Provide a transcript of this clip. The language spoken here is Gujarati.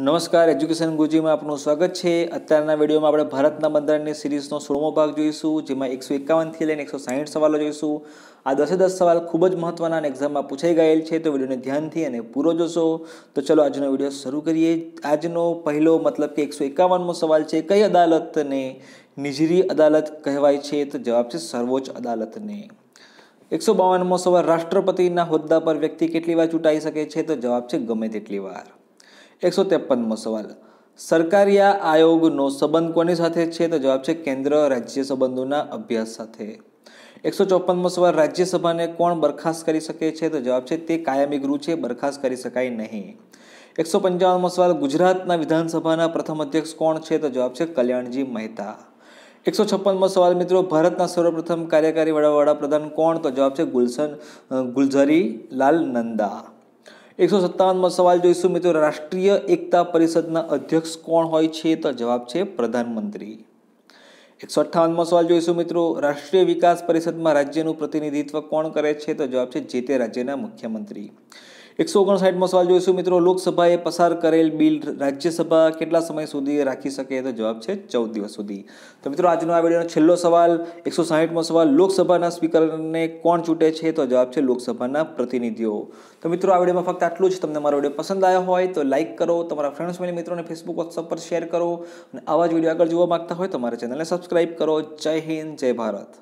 નમસ્કાર એજ્યુકેશન ગુજીમાં આપનું સ્વાગત છે અત્યારના વિડીયોમાં આપણે ભારતના બંધારણની સિરીઝનો સોળમો ભાગ જોઈશું જેમાં એકસો એકાવનથી લઈને એકસો સાહીઠ સવાલો જોઈશું આ દસે દસ સવાલ ખૂબ જ મહત્ત્વના અને એક્ઝામમાં પૂછાઈ ગયેલ છે તો વિડીયોને ધ્યાનથી અને પૂરો જોશો તો ચલો આજનો વિડીયો શરૂ કરીએ આજનો પહેલો મતલબ કે એકસો એકાવનમો સવાલ છે કઈ અદાલતને નિજરી અદાલત કહેવાય છે તો જવાબ છે સર્વોચ્ચ અદાલતને એકસો બાવનમો સવાલ રાષ્ટ્રપતિના હોદ્દા પર વ્યક્તિ કેટલી વાર ચૂંટાઈ શકે છે તો જવાબ છે ગમે તેટલી વાર એકસો ત્રેપનમો સવાલ સરકારિયા આયોગનો સંબંધ કોની સાથે છે તો જવાબ છે કેન્દ્ર રાજ્ય સંબંધોના અભ્યાસ સાથે એકસો ચોપનમો સવાલ રાજ્યસભાને કોણ બરખાસ્ત કરી શકે છે તો જવાબ છે તે કાયમી ગૃહ છે બરખાસ્ત કરી શકાય નહીં એકસો પંચાવનમો સવાલ ગુજરાતના વિધાનસભાના પ્રથમ અધ્યક્ષ કોણ છે તો જવાબ છે કલ્યાણજી મહેતા એકસો છપ્પનમો સવાલ મિત્રો ભારતના સર્વપ્રથમ કાર્યકારી વડા વડાપ્રધાન કોણ તો જવાબ છે ગુલશન ગુલઝરી લાલ નંદા એકસો સત્તાવનમાં સવાલ જોઈશું મિત્રો રાષ્ટ્રીય એકતા પરિષદના અધ્યક્ષ કોણ હોય છે તો જવાબ છે પ્રધાનમંત્રી એકસો અઠ્ઠાવનમાં સવાલ જોઈશું મિત્રો રાષ્ટ્રીય વિકાસ પરિષદમાં રાજ્યનું પ્રતિનિધિત્વ કોણ કરે છે તો જવાબ છે જે તે રાજ્યના મુખ્યમંત્રી એકસો ઓગણસાઠમો સવાલ જોઈશું મિત્રો લોકસભાએ પસાર કરેલ બિલ રાજ્યસભા કેટલા સમય સુધી રાખી શકે તો જવાબ છે ચૌદ દિવસ સુધી તો મિત્રો આજનો આ વિડીયોનો છેલ્લો સવાલ એકસો સાહીઠમો સવાલ લોકસભાના સ્પીકરને કોણ ચૂંટે છે તો જવાબ છે લોકસભાના પ્રતિનિધિઓ તો મિત્રો આ વિડીયોમાં ફક્ત આટલું જ તમને મારો વિડીયો પસંદ આવ્યો હોય તો લાઇક કરો તમારા ફ્રેન્ડ્સ ફેમિલી મિત્રોને ફેસબુક વોટ્સઅપ પર શેર કરો અને આવા જ વિડીયો આગળ જોવા માગતા હોય તો મારા ચેનલને સબસ્ક્રાઇબ કરો જય હિન્દ જય ભારત